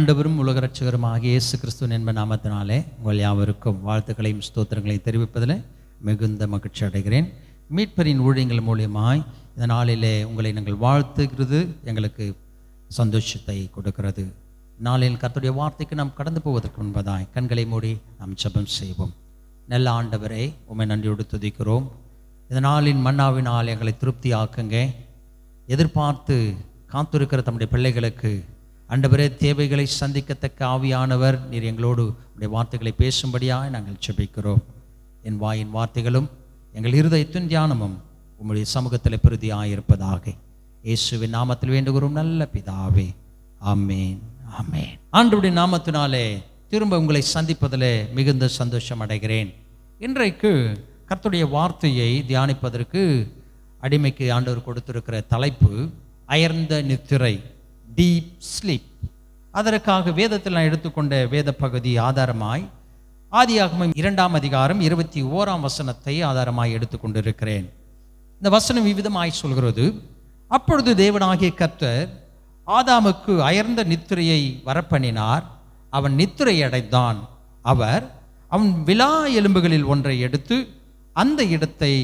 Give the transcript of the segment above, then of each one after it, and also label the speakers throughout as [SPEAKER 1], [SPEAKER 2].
[SPEAKER 1] ஆண்டவரும் உலக ரட்சகரும் ஆகிய இயேசு கிறிஸ்துவின் என்ப நாமத்தினாலே உங்கள் யாவருக்கும் வாழ்த்துக்களையும் ஸ்தோத்திரங்களையும் தெரிவிப்பதில் மிகுந்த மகிழ்ச்சி அடைகிறேன் மீட்பரின் ஊழியங்கள் மூலியமாய் இந்த நாளிலே உங்களை நாங்கள் வாழ்த்துகிறது எங்களுக்கு சந்தோஷத்தை கொடுக்கிறது நாளில் கத்துடைய வார்த்தைக்கு நாம் கடந்து போவதற்கு முன்பதாய் கண்களை மூடி நாம் ஜபம் செய்வோம் நல்ல ஆண்டவரை உண்மை நன்றியோடு துதிக்கிறோம் இந்த நாளின் மன்னாவினால் எங்களை திருப்தி ஆக்குங்க எதிர்பார்த்து காத்திருக்கிற தம்முடைய பிள்ளைகளுக்கு அண்டபரே தேவைகளை சந்திக்கத்தக்க ஆவியானவர் நீர் எங்களோடு உடைய வார்த்தைகளை பேசும்படியாக நாங்கள் செபிக்கிறோம் என் வாயின் வார்த்தைகளும் எங்கள் இருதயத்தின் தியானமும் உங்களுடைய சமூகத்தில் பிரதி ஆயிருப்பதாக இயேசுவின் நாமத்தில் வேண்டுகிறோம் நல்ல பிதாவே ஆமேன் ஆமேன் ஆண்டுடைய நாமத்தினாலே திரும்ப உங்களை சந்திப்பதில் மிகுந்த சந்தோஷம் அடைகிறேன் இன்றைக்கு கர்த்துடைய வார்த்தையை தியானிப்பதற்கு அடிமைக்கு ஆண்டவர் கொடுத்திருக்கிற தலைப்பு அயர்ந்த நித்திரை டீப் ஸ்லீப் அதற்காக வேதத்தில் நான் எடுத்துக்கொண்ட வேத பகுதி ஆதாரமாய் ஆதியாகமும் இரண்டாம் அதிகாரம் இருபத்தி ஓராம் வசனத்தை ஆதாரமாய் எடுத்துக்கொண்டிருக்கிறேன் இந்த வசனம் விவிதமாய் சொல்கிறது அப்பொழுது தேவனாகிய கர்த்தர் ஆதாமுக்கு அயர்ந்த நித்திரையை வரப்பண்ணினார் அவன் நித்திரை அடைந்தான் அவர் அவன் விழா எலும்புகளில் ஒன்றை எடுத்து அந்த இடத்தை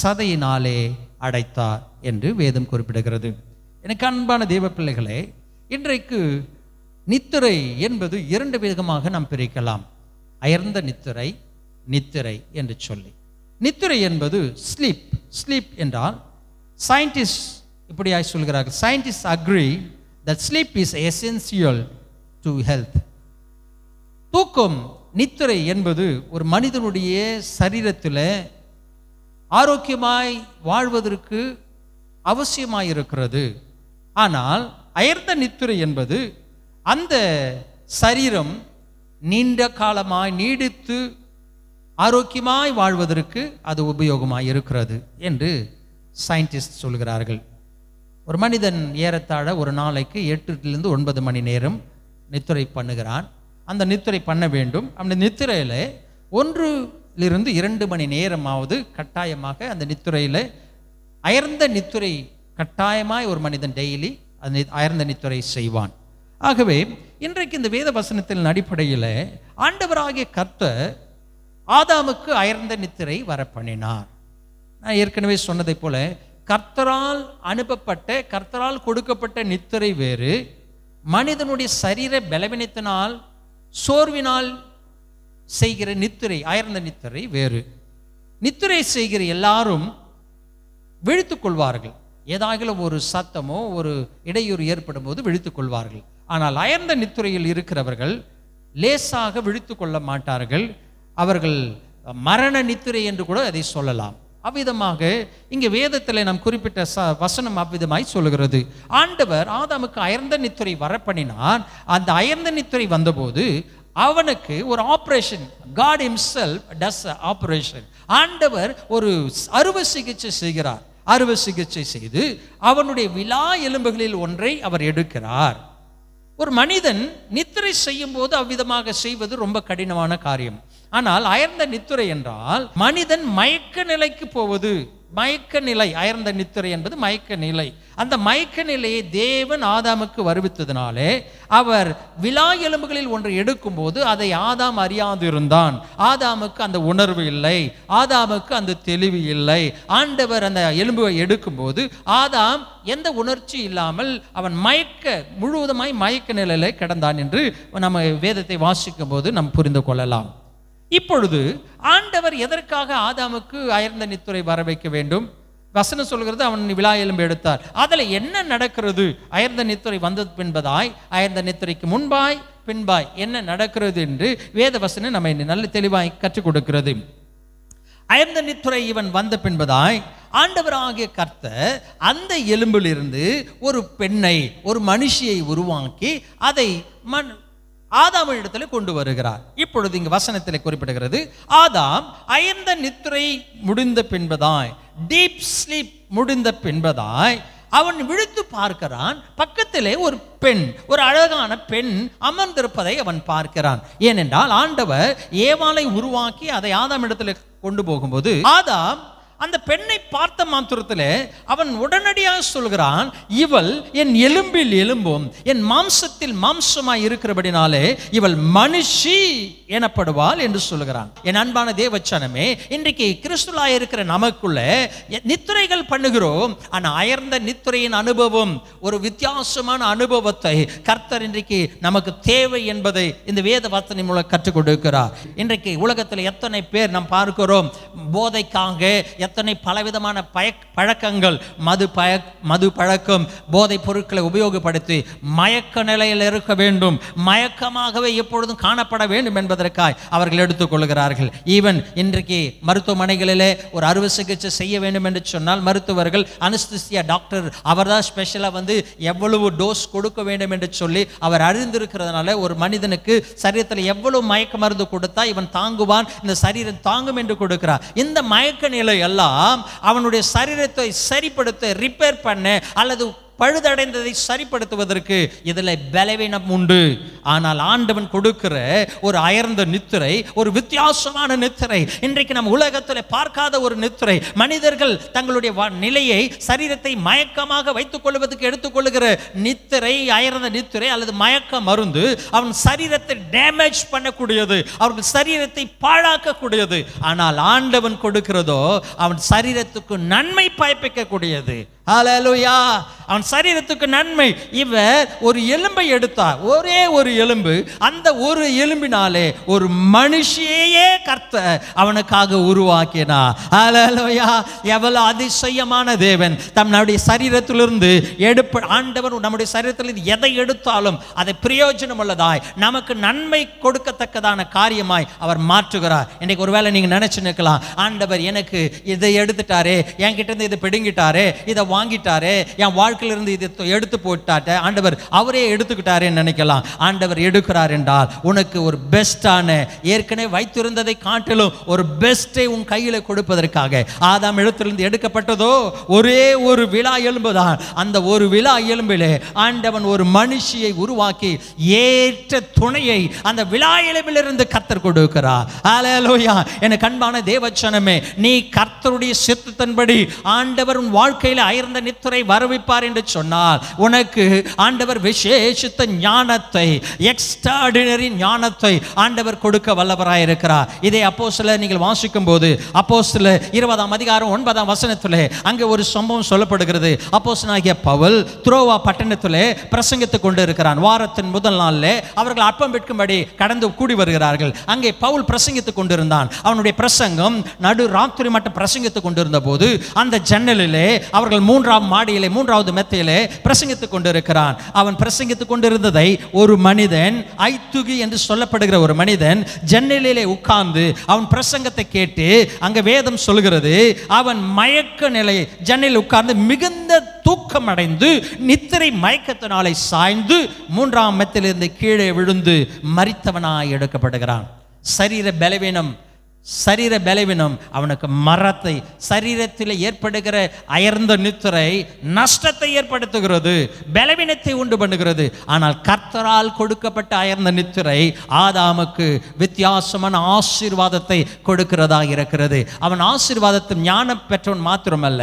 [SPEAKER 1] சதையினாலே அடைத்தார் என்று வேதம் குறிப்பிடுகிறது எனக்கு அன்பான தெய்வ பிள்ளைகளே இன்றைக்கு நித்திரை என்பது இரண்டு விதமாக நாம் பிரிக்கலாம் அயர்ந்த நித்திரை நித்திரை என்று சொல்லி நித்திரை என்பது ஸ்லீப் ஸ்லீப் என்றால் சயின்டிஸ்ட் இப்படியாக சொல்கிறார்கள் scientist agree that sleep is essential to health தூக்கம் நித்திரை என்பது ஒரு மனிதனுடைய சரீரத்தில் ஆரோக்கியமாய் வாழ்வதற்கு அவசியமாயிருக்கிறது ஆனால் அயர்த்த நித்துரை என்பது அந்த சரீரம் நீண்ட காலமாய் நீடித்து ஆரோக்கியமாய் வாழ்வதற்கு அது உபயோகமாக இருக்கிறது என்று சயின்டிஸ்ட் சொல்கிறார்கள் ஒரு மனிதன் ஏறத்தாழ ஒரு நாளைக்கு எட்டுலேருந்து ஒன்பது மணி நேரம் நித்துரை பண்ணுகிறான் அந்த நித்துரை பண்ண வேண்டும் அந்த நித்துரையில் ஒன்றுலிருந்து இரண்டு மணி நேரமாவது கட்டாயமாக அந்த நித்துறையில் அயர்ந்த நித்துறை கட்டாயமாய் ஒரு மனிதன் டெய்லி அந்த அயர்ந்தனித்துறை நித்துறை செய்வான் ஆகவே இன்றைக்கு இந்த வேத வசனத்தின் அடிப்படையில் ஆண்டவராகிய கர்த்த ஆதாமுக்கு அயர்ந்த நித்திரை வரப்பண்ணினார் நான் ஏற்கனவே சொன்னதை போல கர்த்தரால் அனுப்பப்பட்ட கர்த்தரால் கொடுக்கப்பட்ட நித்திரை வேறு மனிதனுடைய சரீர பலவினத்தினால் சோர்வினால் செய்கிற நித்திரை அயர்ந்த நித்திரை வேறு நித்திரை செய்கிற எல்லாரும் விழித்துக்கொள்வார்கள் ஏதாகிலும் ஒரு சத்தமோ ஒரு இடையூறு ஏற்படும் போது விழித்துக் கொள்வார்கள் ஆனால் அயர்ந்த நித்துறையில் இருக்கிறவர்கள் லேசாக விழித்து கொள்ள மாட்டார்கள் அவர்கள் மரண நித்திரை என்று கூட அதை சொல்லலாம் அவ்விதமாக இங்கே வேதத்தில் நாம் குறிப்பிட்ட ச வசனம் அவ்விதமாய் சொல்லுகிறது ஆண்டவர் ஆதாமுக்கு அயர்ந்த நித்துறை வரப்பண்ணினான் அந்த அயர்ந்த நித்துறை வந்தபோது அவனுக்கு ஒரு operation God himself does operation ஆண்டவர் ஒரு அறுவை சிகிச்சை செய்கிறார் அறுவை சிகிச்சை செய்து அவனுடைய விழா எலும்புகளில் ஒன்றை அவர் எடுக்கிறார் ஒரு மனிதன் நித்திரை செய்யும் போது அவ்விதமாக செய்வது ரொம்ப கடினமான காரியம் ஆனால் அயர்ந்த நித்துரை என்றால் மனிதன் மயக்க நிலைக்கு போவது மயக்க நிலை அயர்ந்த நித்திரை என்பது மயக்க நிலை அந்த மயக்க நிலையை தேவன் ஆதாமுக்கு வருவித்ததுனாலே அவர் விழா எலும்புகளில் ஒன்று எடுக்கும்போது அதை ஆதாம் அறியாது இருந்தான் ஆதாமுக்கு அந்த உணர்வு இல்லை ஆதாமுக்கு அந்த தெளிவு இல்லை ஆண்டவர் அந்த எலும்புவை எடுக்கும்போது ஆதாம் எந்த உணர்ச்சி இல்லாமல் அவன் மயக்க முழுவதுமாய் மயக்க நிலையில கிடந்தான் என்று நம்ம வேதத்தை வாசிக்கும் போது நாம் புரிந்து கொள்ளலாம் இப்பொழுது ஆண்டவர் எதற்காக ஆதாமுக்கு அயர்ந்த நித்துறை வர வைக்க வேண்டும் வசனம் சொல்கிறது அவன் விழா எலும்பு எடுத்தார் அதில் என்ன நடக்கிறது அயர்ந்த நித்துறை வந்தது பின்பதாய் அயர்ந்த நித்துரைக்கு முன்பாய் பின்பாய் என்ன நடக்கிறது என்று வேத வசனம் நம்ம நல்ல தெளிவாய் கற்றுக் கொடுக்கிறது அயர்ந்த நித்துரை இவன் வந்த பின்பதாய் ஆண்டவராகிய கர்த்த அந்த எலும்பிலிருந்து ஒரு பெண்ணை ஒரு மனுஷியை உருவாக்கி அதை மண் ஆதாம் இடத்துல கொண்டு வருகிறார் இப்பொழுது இங்கு வசனத்தில் குறிப்பிடுகிறது ஆதாம் அயர்ந்த நித்துறை முடிந்த பின்பதாய் டீப் ஸ்லீப் முடிந்த பின்பதாய் அவன் விழுத்து பார்க்கிறான் பக்கத்திலே ஒரு பெண் ஒரு அழகான பெண் அமர்ந்திருப்பதை அவன் பார்க்கிறான் ஏனென்றால் ஆண்டவர் ஏவாலை உருவாக்கி அதை ஆதாம் இடத்துல கொண்டு போகும்போது ஆதாம் அந்த பெண்ணை பார்த்த மாத்திரத்தில் அவன் உடனடியாக சொல்கிறான் இவள் என் எலும்பில் எலும்பும் என் மாம்சத்தில் மாம்சமாய் இருக்கிறபடினாலே இவள் மனுஷி எனப்படுவாள் என்று சொல்கிறான் என் அன்பான தேவச்சனமே இன்றைக்கு கிறிஸ்துலாய் இருக்கிற நமக்குள்ள நித்துரைகள் பண்ணுகிறோம் ஆனால் அயர்ந்த நித்துறையின் அனுபவம் ஒரு வித்தியாசமான அனுபவத்தை கர்த்தர் இன்றைக்கு நமக்கு தேவை என்பதை இந்த வேத வார்த்தனை மூலம் கற்றுக் கொடுக்கிறார் இன்றைக்கு உலகத்தில் எத்தனை பேர் நாம் பார்க்கிறோம் போதைக்காக எத்தனை பலவிதமான பய பழக்கங்கள் மது பய மது பழக்கம் போதைப் பொருட்களை உபயோகப்படுத்தி மயக்க நிலையில் இருக்க வேண்டும் மயக்கமாகவே எப்பொழுதும் காணப்பட வேண்டும் என்பதற்காய் அவர்கள் எடுத்துக்கொள்கிறார்கள் ஈவன் இன்றைக்கு மருத்துவமனைகளிலே ஒரு அறுவை சிகிச்சை செய்ய வேண்டும் என்று சொன்னால் மருத்துவர்கள் அனஸ்திசியா டாக்டர் அவர் தான் ஸ்பெஷலாக வந்து எவ்வளவு டோஸ் கொடுக்க வேண்டும் என்று சொல்லி அவர் அறிந்திருக்கிறதுனால ஒரு மனிதனுக்கு சரீரத்தில் எவ்வளவு மயக்க மருந்து கொடுத்தா இவன் தாங்குவான் இந்த சரீரம் தாங்கும் என்று கொடுக்கிறார் இந்த மயக்க நிலை எல்லாம் அவனுடைய சரீரத்தை சரிப்படுத்த ரிப்பேர் பண்ண அல்லது பழுதடைந்ததை சரிப்படுத்துவதற்கு இதில் பலவீனம் உண்டு ஆனால் ஆண்டவன் கொடுக்கிற ஒரு அயர்ந்த நித்திரை ஒரு வித்தியாசமான நித்திரை இன்றைக்கு நம் உலகத்தில் பார்க்காத ஒரு நித்திரை மனிதர்கள் தங்களுடைய நிலையை சரீரத்தை மயக்கமாக வைத்துக் கொள்வதற்கு எடுத்துக்கொள்கிற நித்திரை அயர்ந்த நித்திரை அல்லது மயக்க மருந்து அவன் சரீரத்தை டேமேஜ் பண்ணக்கூடியது அவர்கள் சரீரத்தை பாழாக்கக்கூடியது ஆனால் ஆண்டவன் கொடுக்கிறதோ அவன் சரீரத்துக்கு நன்மை பயப்பிக்கக்கூடியது ஹலலுயா அவன் சரீரத்துக்கு நன்மை இவர் ஒரு எலும்பை எடுத்தார் ஒரே ஒரு எலும்பு அந்த ஒரு எலும்பினாலே ஒரு மனுஷியே கர்த்த அவனுக்காக உருவாக்கினா ஹலலுயா எவ்வளோ அதிசயமான தேவன் நம்முடைய சரீரத்திலிருந்து எடுப்ப ஆண்டவர் நம்முடைய சரீரத்திலிருந்து எதை எடுத்தாலும் அதை பிரயோஜனம் உள்ளதாய் நமக்கு நன்மை கொடுக்கத்தக்கதான காரியமாய் அவர் மாற்றுகிறார் இன்னைக்கு ஒருவேளை நீங்கள் நினைச்சு நிற்கலாம் ஆண்டவர் எனக்கு இதை எடுத்துட்டாரே என்கிட்ட இருந்து இதை பிடுங்கிட்டாரே இதை வாங்கிட்டாரே என் வாழ்க்கையிலிருந்து இதை எடுத்து போட்டாட்ட ஆண்டவர் அவரே எடுத்துக்கிட்டாரேன்னு நினைக்கலாம் ஆண்டவர் எடுக்கிறார் என்றால் உனக்கு ஒரு பெஸ்டான ஏற்கனவே வைத்திருந்ததை காட்டிலும் ஒரு பெஸ்ட்டை உன் கையில் கொடுப்பதற்காக ஆதாம் எழுத்திலிருந்து எடுக்கப்பட்டதோ ஒரே ஒரு விழா எலும்புதான் அந்த ஒரு விழா எலும்பிலே ஆண்டவன் ஒரு மனுஷியை உருவாக்கி ஏற்ற துணையை அந்த விழா எலும்பிலிருந்து கத்தர் கொடுக்கிறார் ஆலோயா எனக்கு கண்பான தேவச்சனமே நீ கர்த்தருடைய சித்தத்தின்படி ஆண்டவர் உன் வாழ்க்கையில் அயர் இருந்த நித்துரை வரவிப்பார் என்று சொன்னால் உனக்கு ஆண்டவர் விசேஷித்த ஞானத்தை எக்ஸ்ட்ராடினரி ஞானத்தை ஆண்டவர் கொடுக்க வல்லவராயிருக்கிறார் இதை அப்போ சில நீங்கள் வாசிக்கும் போது அப்போ சில இருபதாம் அதிகாரம் ஒன்பதாம் வசனத்தில் அங்கே ஒரு சம்பவம் சொல்லப்படுகிறது அப்போ சனாகிய பவல் துரோவா பட்டணத்தில் பிரசங்கித்து கொண்டிருக்கிறான் வாரத்தின் முதல் நாளில் அவர்கள் அற்பம் விற்கும்படி கடந்து கூடி வருகிறார்கள் அங்கே பவுல் பிரசங்கித்துக் கொண்டிருந்தான் அவனுடைய பிரசங்கம் நடு ராத்திரி மட்டும் பிரசங்கித்துக் கொண்டிருந்த போது அந்த ஜன்னலிலே அவர்கள் மூன்றாம் மாடியிலே மூன்றாவது மெத்தையிலே பிரசங்கித்துக் கொண்டிருக்கிறான் அவன் பிரசங்கித்துக் கொண்டிருந்ததை ஒரு மனிதன் ஐத்துகி என்று சொல்லப்படுகிற ஒரு மனிதன் ஜன்னலிலே உட்கார்ந்து அவன் பிரசங்கத்தை கேட்டு அங்க வேதம் சொல்கிறது அவன் மயக்க நிலை ஜன்னலில் உட்கார்ந்து மிகுந்த தூக்கம் அடைந்து நித்திரை மயக்கத்தினாலே சாய்ந்து மூன்றாம் மெத்திலிருந்து கீழே விழுந்து மறித்தவனாய் எடுக்கப்படுகிறான் சரீர பலவீனம் சரீர பலவீனம் அவனுக்கு மரத்தை சரீரத்தில் ஏற்படுகிற அயர்ந்த நித்திரை நஷ்டத்தை ஏற்படுத்துகிறது பலவீனத்தை உண்டு பண்ணுகிறது ஆனால் கர்த்தரால் கொடுக்கப்பட்ட அயர்ந்த நித்திரை ஆதாமுக்கு வித்தியாசமான ஆசீர்வாதத்தை கொடுக்கிறதா இருக்கிறது அவன் ஆசீர்வாதத்தை ஞானம் பெற்றவன் மாத்திரமல்ல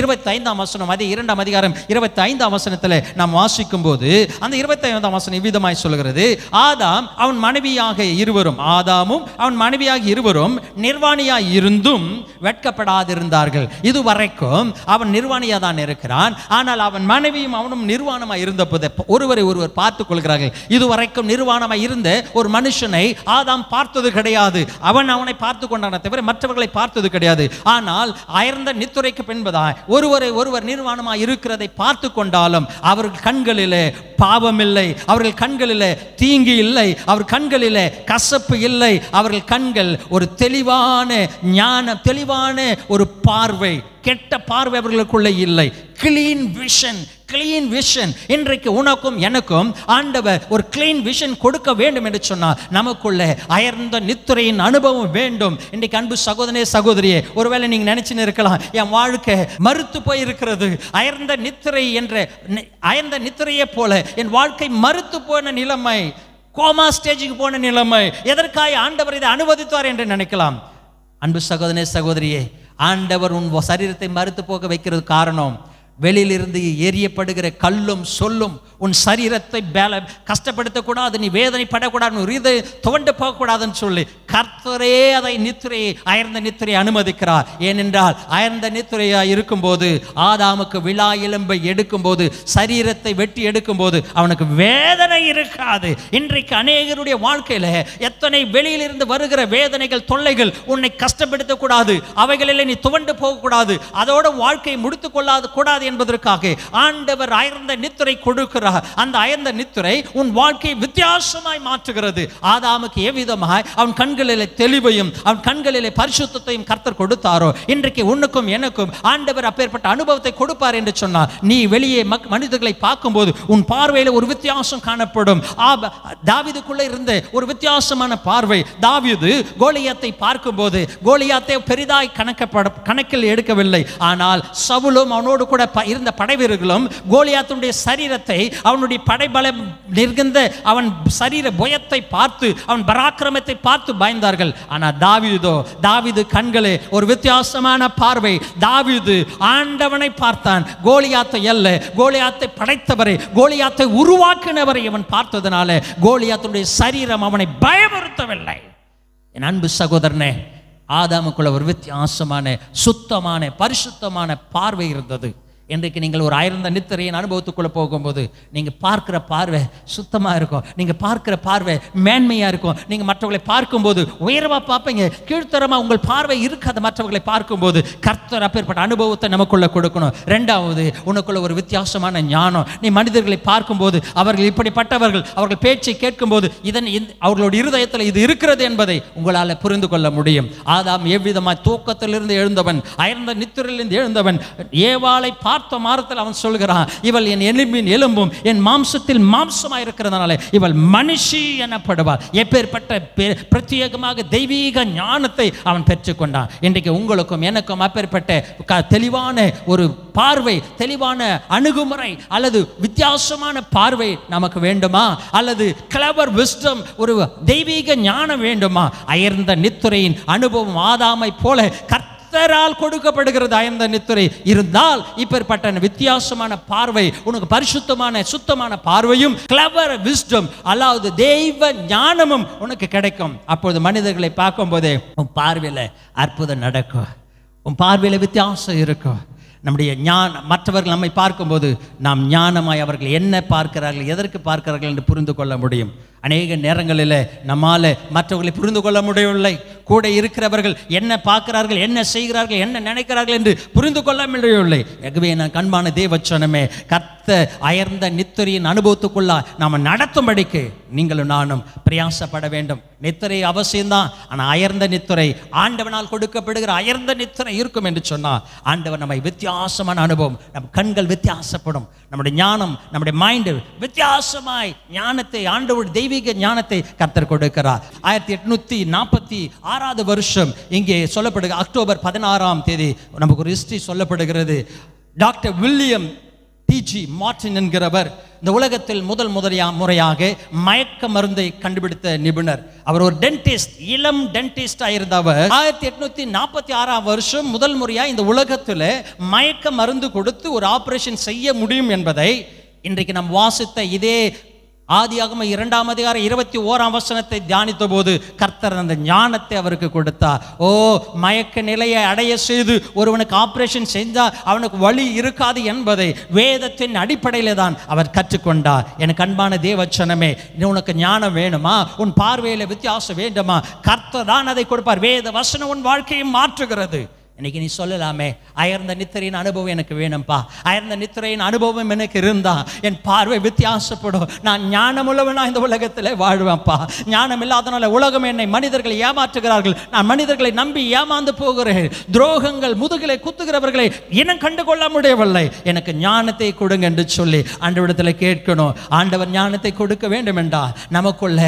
[SPEAKER 1] இருபத்தைந்தாம் வசனம் அதே இரண்டாம் அதிகாரம் இருபத்தைந்தாம் வசனத்தில் நாம் வாசிக்கும் போது அந்த இருபத்தைந்தாம் வசனம் இவ்விதமாய் சொல்கிறது ஆதாம் அவன் மனைவியாக இருவரும் ஆதாமும் அவன் மனைவியாக இருவரும் நிர்வாணியா இருந்தும் வெட்கப்படாதிருந்தார்கள் இது வரைக்கும் அவன் நிர்வாணியா தான் இருக்கிறான் ஆனால் அவன் மனைவியும் அவனும் இருந்த இருந்தபோது ஒருவரை ஒருவர் பார்த்துக் கொள்கிறார்கள் இதுவரைக்கும் நிர்வாணமா இருந்த ஒரு மனுஷனை ஆதாம் பார்த்தது கிடையாது அவன் அவனை பார்த்து கொண்டான தவிர மற்றவர்களை பார்த்தது கிடையாது ஆனால் அயர்ந்த நித்துறைக்கு பின்பதாய் ஒருவரை ஒருவர் நிர்வாணமா இருக்கிறதை பார்த்து கொண்டாலும் அவர்கள் கண்களிலே பாவம் இல்லை அவர்கள் கண்களிலே தீங்கு இல்லை அவர் கண்களிலே கசப்பு இல்லை அவர்கள் கண்கள் ஒரு தெளிவான ஞானம் தெளிவான ஒரு பார்வை கெட்ட பார்வை அவர்களுக்குள்ளே இல்லை கிளீன் விஷன் கிளீன் விஷன் இன்றைக்கு உனக்கும் எனக்கும் ஆண்டவர் ஒரு கிளீன் விஷன் கொடுக்க வேண்டும் என்று சொன்னால் நமக்குள்ளே அயர்ந்த நித்துறையின் அனுபவம் வேண்டும் இன்றைக்கு அன்பு சகோதரே சகோதரியே ஒருவேளை நீங்கள் நினைச்சுன்னு இருக்கலாம் என் வாழ்க்கை மறுத்து போயிருக்கிறது அயர்ந்த நித்திரை என்ற அயர்ந்த நித்திரையை போல என் வாழ்க்கை மறுத்து போன நிலைமை கோமா ஸ்டேஜுக்கு போன நிலைமை எதற்காக ஆண்டவர் இதை அனுமதித்தார் என்று நினைக்கலாம் அன்பு சகோதரே சகோதரியே ஆண்டவர் உன் சரீரத்தை மறுத்து போக வைக்கிறது காரணம் வெளியிலிருந்து எரியப்படுகிற கல்லும் சொல்லும் உன் சரீரத்தை பேல கஷ்டப்படுத்தக்கூடாது நீ வேதனைப்படக்கூடாது உன் இது துவண்டு போகக்கூடாதுன்னு சொல்லி கர்த்தரே அதை நித்திரையை அயர்ந்த நித்திரையை அனுமதிக்கிறார் ஏனென்றால் அயர்ந்த நித்திரையாக இருக்கும்போது ஆதாமுக்கு விழா எலும்பை எடுக்கும்போது சரீரத்தை வெட்டி எடுக்கும்போது அவனுக்கு வேதனை இருக்காது இன்றைக்கு அநேகருடைய வாழ்க்கையில் எத்தனை வெளியிலிருந்து வருகிற வேதனைகள் தொல்லைகள் உன்னை கஷ்டப்படுத்தக்கூடாது அவைகளில் நீ துவண்டு போகக்கூடாது அதோட வாழ்க்கையை முடித்து கொள்ளாது கூடாது என்பதற்காக ஆண்டவர் அயர்ந்த நித்திரை கொடுக்கிறார் அந்த அயர்ந்த நித்திரை உன் வாழ்க்கையை வித்தியாசமாய் மாற்றுகிறது ஆதாமுக்கு எவ்விதமாய் அவன் கண்களிலே தெளிவையும் அவன் கண்களிலே பரிசுத்தையும் கர்த்தர் கொடுத்தாரோ இன்றைக்கு உன்னுக்கும் எனக்கும் ஆண்டவர் அப்பேற்பட்ட அனுபவத்தை கொடுப்பார் என்று சொன்னார் நீ வெளியே மனிதர்களை பார்க்கும்போது உன் பார்வையில் ஒரு வித்தியாசம் காணப்படும் தாவிதுக்குள்ளே இருந்த ஒரு வித்தியாசமான பார்வை தாவிது கோலியாத்தை பார்க்கும்போது கோலியாத்தை பெரிதாய் கணக்கப்பட கணக்கில் எடுக்கவில்லை ஆனால் சவுலும் அவனோடு கூட இருந்த படைவீரர்களும் கோலியாத்தனுடைய சரீரத்தை அவனுடைய படைபலம் நிற்கின்ற அவன் சரீர புயத்தை பார்த்து அவன் பராக்கிரமத்தை பார்த்து பயந்தார்கள் ஆனால் தாவிதோ தாவிது கண்களே ஒரு வித்தியாசமான பார்வை தாவிது ஆண்டவனை பார்த்தான் கோலியாத்தை அல்ல கோலியாத்தை படைத்தவரை கோலியாத்தை உருவாக்கினவரை அவன் பார்த்ததுனால கோலியாத்தனுடைய சரீரம் அவனை பயமுறுத்தவில்லை என் அன்பு சகோதரனே ஆதாமுக்குள்ள ஒரு வித்தியாசமான சுத்தமான பரிசுத்தமான பார்வை இருந்தது இன்றைக்கு நீங்கள் ஒரு ஆயிரம் நித்திரையின் அனுபவத்துக்குள்ளே போகும்போது நீங்கள் பார்க்குற பார்வை சுத்தமாக இருக்கும் நீங்கள் பார்க்குற பார்வை மேன்மையாக இருக்கும் நீங்கள் மற்றவர்களை பார்க்கும்போது உயரமாக பார்ப்பீங்க கீழ்த்தரமாக உங்கள் பார்வை இருக்காத மற்றவர்களை பார்க்கும்போது கர்த்தர் அப்பேற்பட்ட அனுபவத்தை நமக்குள்ளே கொடுக்கணும் ரெண்டாவது உனக்குள்ள ஒரு வித்தியாசமான ஞானம் நீ மனிதர்களை பார்க்கும்போது அவர்கள் இப்படிப்பட்டவர்கள் அவர்கள் பேச்சை கேட்கும்போது இதன் அவர்களோட இருதயத்தில் இது இருக்கிறது என்பதை உங்களால் புரிந்து கொள்ள முடியும் ஆதாம் எவ்விதமாக தூக்கத்திலிருந்து எழுந்தவன் அயர்ந்த நித்திரிலிருந்து எழுந்தவன் ஏவாளை பார்த்து பார்த்த மாறத்தில் அவன் சொல்கிறான் இவள் என் எலும்பின் எலும்பும் என் மாம்சத்தில் மாம்சமாக இருக்கிறதுனால இவள் மனுஷி எனப்படுவாள் எப்பேற்பட்ட பிரத்யேகமாக தெய்வீக ஞானத்தை அவன் பெற்றுக்கொண்டான் இன்றைக்கு உங்களுக்கும் எனக்கும் அப்பேற்பட்ட தெளிவான ஒரு பார்வை தெளிவான அணுகுமுறை அல்லது வித்தியாசமான பார்வை நமக்கு வேண்டுமா அல்லது கிளவர் விஸ்டம் ஒரு தெய்வீக ஞானம் வேண்டுமா அயர்ந்த நித்துறையின் அனுபவம் ஆதாமை போல கர்த்த கர்த்தரால் கொடுக்கப்படுகிறது ஐந்த நித்துரை இருந்தால் இப்பேற்பட்ட வித்தியாசமான பார்வை உனக்கு பரிசுத்தமான சுத்தமான பார்வையும் கிளவர் விஸ்டம் அல்லாவது தெய்வ ஞானமும் உனக்கு கிடைக்கும் அப்பொழுது மனிதர்களை பார்க்கும்போதே உன் பார்வையில் அற்புதம் நடக்கும் உன் பார்வையில் வித்தியாசம் இருக்கும் நம்முடைய ஞான மற்றவர்கள் நம்மை பார்க்கும்போது நாம் ஞானமாய் அவர்கள் என்ன பார்க்கிறார்கள் எதற்கு பார்க்கிறார்கள் என்று புரிந்து கொள்ள முடியும் அநேக நேரங்களில் நம்மால் மற்றவர்களை புரிந்து கொள்ள முடியவில்லை கூட இருக்கிறவர்கள் என்ன பார்க்கிறார்கள் என்ன செய்கிறார்கள் என்ன நினைக்கிறார்கள் என்று புரிந்து கொள்ளாமல் முடியவில்லை நான் கண்பான தேவச்சனமே கத்த அயர்ந்த நித்திரையின் அனுபவத்துக்குள்ளா நாம் நடத்தும்படிக்கு நீங்களும் நானும் பிரயாசப்பட வேண்டும் நித்திரை அவசியம்தான் ஆனால் அயர்ந்த நித்திரை ஆண்டவனால் கொடுக்கப்படுகிற அயர்ந்த நித்திரை இருக்கும் என்று சொன்னால் ஆண்டவன் நம்மை வித்தியாசமான அனுபவம் நம் கண்கள் வித்தியாசப்படும் நம்முடைய ஞானம் நம்முடைய மைண்டு வித்தியாசமாய் ஞானத்தை ஆண்டவன் தெய்வீக ஞானத்தை கத்தர் கொடுக்கிறார் ஆயிரத்தி எட்நூத்தி நாற்பத்தி ஆறு ஆறாவது வருஷம் இங்கே சொல்லப்படுகிற அக்டோபர் பதினாறாம் தேதி நமக்கு ஒரு ஹிஸ்டரி சொல்லப்படுகிறது டாக்டர் வில்லியம் டிஜி மார்டின் என்கிறவர் இந்த உலகத்தில் முதல் முதலியா முறையாக மயக்க மருந்தை கண்டுபிடித்த நிபுணர் அவர் ஒரு டென்டிஸ்ட் இளம் டென்டிஸ்டாக இருந்தவர் ஆயிரத்தி எட்நூத்தி நாற்பத்தி ஆறாம் வருஷம் முதல் முறையாக இந்த உலகத்தில் மயக்க மருந்து கொடுத்து ஒரு ஆப்ரேஷன் செய்ய முடியும் என்பதை இன்றைக்கு நாம் வாசித்த இதே ஆதியாகம இரண்டாம் அதிகாரம் இருபத்தி ஓராம் வசனத்தை தியானித்த போது கர்த்தர் அந்த ஞானத்தை அவருக்கு கொடுத்தார் ஓ மயக்க நிலையை அடைய செய்து ஒருவனுக்கு ஆப்ரேஷன் செஞ்சால் அவனுக்கு வழி இருக்காது என்பதை வேதத்தின் அடிப்படையில் தான் அவர் கற்றுக்கொண்டார் எனக்கு அன்பான தேவச்சனமே உனக்கு ஞானம் வேணுமா உன் பார்வையில் வித்தியாசம் வேண்டுமா கர்த்தர் தான் அதை கொடுப்பார் வேத வசனம் உன் வாழ்க்கையை மாற்றுகிறது இன்னைக்கு நீ சொல்லலாமே அயர்ந்த நித்திரையின் அனுபவம் எனக்கு வேணும்ப்பா அயர்ந்த நித்திரையின் அனுபவம் எனக்கு இருந்தா என் பார்வை வித்தியாசப்படும் நான் ஞானமுள்ளவனா இந்த உலகத்தில் வாழ்வேன்ப்பா ஞானம் இல்லாதனால உலகம் என்னை மனிதர்களை ஏமாற்றுகிறார்கள் நான் மனிதர்களை நம்பி ஏமாந்து போகிறேன் துரோகங்கள் முதுகலை குத்துகிறவர்களை இனம் கண்டுகொள்ள முடியவில்லை எனக்கு ஞானத்தை கொடுங்க என்று சொல்லி ஆண்டவரிடத்தில் கேட்கணும் ஆண்டவர் ஞானத்தை கொடுக்க வேண்டும் என்றா நமக்குள்ள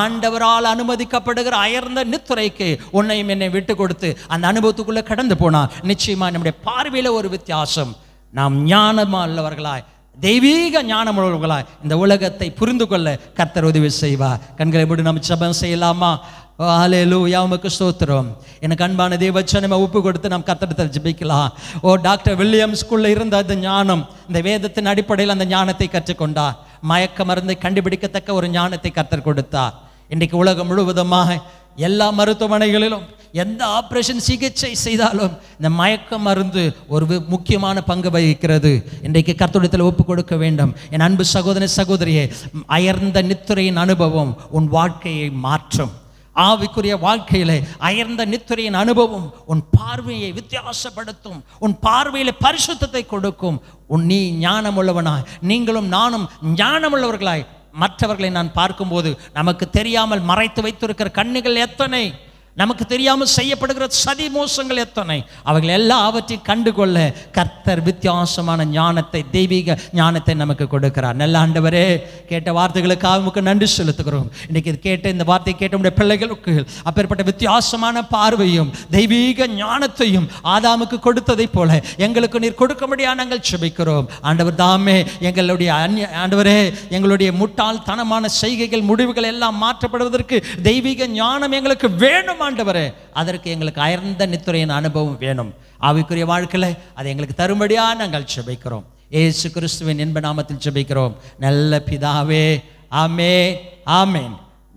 [SPEAKER 1] ஆண்டவரால் அனுமதிக்கப்படுகிற அயர்ந்த நித்துறைக்கு உன்னையும் என்னை விட்டு கொடுத்து அந்த அனுபவத்துக்குள்ளே கடந்து எடுத்து போனால் நிச்சயமாக நம்முடைய பார்வையில் ஒரு வித்தியாசம் நாம் உள்ளவர்களாய் தெய்வீக ஞானம் உள்ளவர்களாய் இந்த உலகத்தை புரிந்து கொள்ள கர்த்தர் உதவி செய்வார் கண்களை எப்படி நம்ம சபம் செய்யலாமா ஆலேலு எனக்கு அன்பான தேவச்சனை ஒப்பு கொடுத்து நாம் கத்திரத்தில் ஜபிக்கலாம் ஓ டாக்டர் வில்லியம் வில்லியம்ஸ்குள்ளே இருந்த அந்த ஞானம் இந்த வேதத்தின் அடிப்படையில் அந்த ஞானத்தை கற்றுக்கொண்டா மயக்க மருந்தை கண்டுபிடிக்கத்தக்க ஒரு ஞானத்தை கத்தர் கொடுத்தா இன்றைக்கு உலகம் முழுவதுமாக எல்லா மருத்துவமனைகளிலும் எந்த ஆப்ரேஷன் சிகிச்சை செய்தாலும் இந்த மயக்க மருந்து ஒரு முக்கியமான பங்கு வகிக்கிறது இன்றைக்கு கர்த்தத்தில் ஒப்பு கொடுக்க வேண்டும் என் அன்பு சகோதர சகோதரியே அயர்ந்த நித்துறையின் அனுபவம் உன் வாழ்க்கையை மாற்றும் ஆவிக்குரிய வாழ்க்கையில் அயர்ந்த நித்துறையின் அனுபவம் உன் பார்வையை வித்தியாசப்படுத்தும் உன் பார்வையில் பரிசுத்தத்தை கொடுக்கும் உன் நீ ஞானமுள்ளவனாய் நீங்களும் நானும் ஞானமுள்ளவர்களாய் மற்றவர்களை நான் பார்க்கும்போது நமக்கு தெரியாமல் மறைத்து வைத்திருக்கிற கண்ணுகள் எத்தனை நமக்கு தெரியாமல் செய்யப்படுகிற சதி மோசங்கள் எத்தனை அவர்கள் எல்லாவற்றையும் கண்டுகொள்ள கர்த்தர் வித்தியாசமான ஞானத்தை தெய்வீக ஞானத்தை நமக்கு கொடுக்கிறார் நல்ல ஆண்டவரே கேட்ட வார்த்தைகளுக்காக நமக்கு நன்றி செலுத்துகிறோம் இன்றைக்கி இது கேட்ட இந்த வார்த்தையை கேட்ட நம்முடைய பிள்ளைகளுக்கு அப்பேற்பட்ட வித்தியாசமான பார்வையும் தெய்வீக ஞானத்தையும் ஆதாமுக்கு கொடுத்ததைப் போல எங்களுக்கு நீர் கொடுக்க முடியாது நாங்கள் செபிக்கிறோம் ஆண்டவர் தாமே எங்களுடைய அந்நிய ஆண்டவரே எங்களுடைய முட்டாள்தனமான செய்கைகள் முடிவுகள் எல்லாம் மாற்றப்படுவதற்கு தெய்வீக ஞானம் எங்களுக்கு வேணும் ஆண்டவரே அதற்கு எங்களுக்கு அயர்ந்த நித்துறையின் அனுபவம் வேணும் ஆவிக்குரிய வாழ்க்கையில் அதை எங்களுக்கு தரும்படியாக நாங்கள் செபிக்கிறோம் ஏசு கிறிஸ்துவின் இன்ப நாமத்தில் செபிக்கிறோம் நல்ல பிதாவே ஆமே ஆமேன்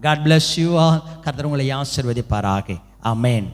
[SPEAKER 1] காட் பிளஸ் யூ ஆ கர்த்தர் உங்களை ஆசிர்வதிப்பாராக ஆமேன்